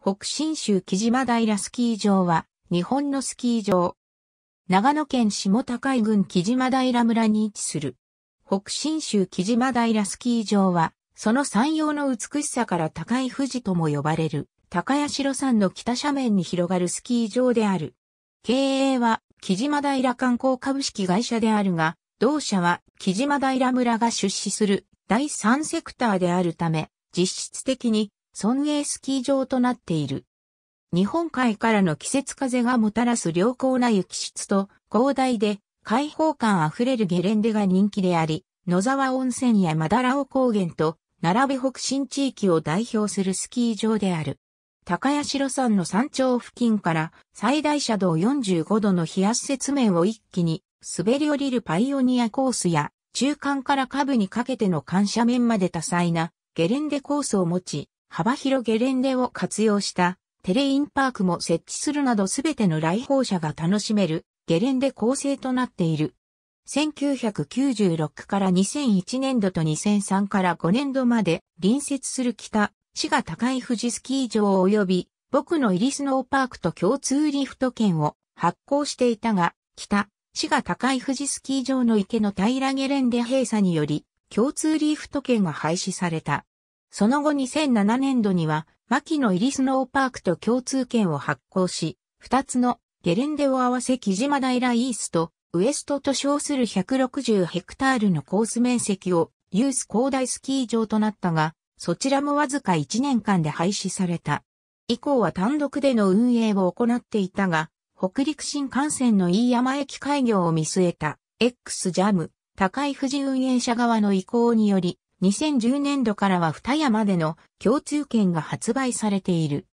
北信州木島平スキー場は、日本のスキー場。長野県下高井郡木島平村に位置する。北信州木島平スキー場は、その山陽の美しさから高い富士とも呼ばれる、高谷城山の北斜面に広がるスキー場である。経営は、木島平観光株式会社であるが、同社は、木島平村が出資する第三セクターであるため、実質的に村営スキー場となっている。日本海からの季節風がもたらす良好な雪質と広大で開放感あふれるゲレンデが人気であり、野沢温泉やマダラオ高原と並び北新地域を代表するスキー場である。高谷城山の山頂付近から最大車道45度の冷やし雪面を一気に滑り降りるパイオニアコースや中間から下部にかけての緩斜面まで多彩なゲレンデコースを持ち、幅広ゲレンデを活用したテレインパークも設置するなどすべての来訪者が楽しめるゲレンデ構成となっている。1996から2001年度と2003から5年度まで隣接する北、市が高い富士スキー場及び僕のイリスノーパークと共通リフト券を発行していたが、北、市が高い富士スキー場の池の平ゲレンデ閉鎖により、共通リフト券が廃止された。その後2007年度には、牧野イリスノーパークと共通券を発行し、2つのゲレンデを合わせ木島平イースト、ウエストと称する160ヘクタールのコース面積をユース広大スキー場となったが、そちらもわずか1年間で廃止された。以降は単独での運営を行っていたが、北陸新幹線の飯山駅開業を見据えた X ジャム、高い富士運営者側の意向により、2010年度からは二山での共通券が発売されている。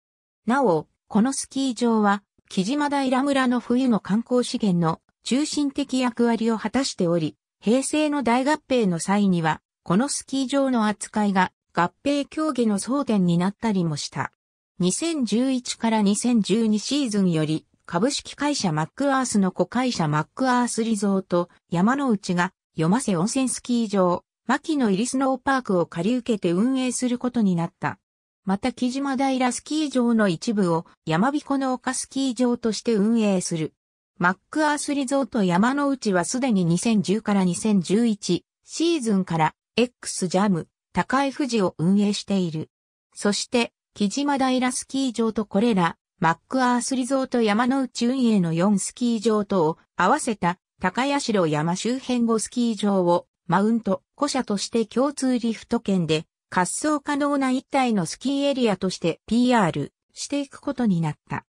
なお、このスキー場は、木島平村の冬の観光資源の中心的役割を果たしており、平成の大合併の際には、このスキー場の扱いが合併競技の争点になったりもした。2011から2012シーズンより、株式会社マックアースの子会社マックアースリゾート山の内が、読ませ温泉スキー場、牧野入りスノーパークを借り受けて運営することになった。また木島平スキー場の一部を山彦の丘スキー場として運営する。マックアースリゾート山の内はすでに2010から2011シーズンから X ジャム高い富士を運営している。そして木島平スキー場とこれらマックアースリゾート山の内運営の4スキー場とを合わせた高城山周辺5スキー場をマウント、古社として共通リフト圏で、滑走可能な一体のスキーエリアとして PR していくことになった。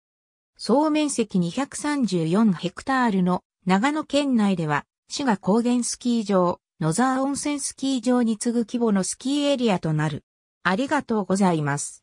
総面積234ヘクタールの長野県内では、滋賀高原スキー場、野沢温泉スキー場に次ぐ規模のスキーエリアとなる。ありがとうございます。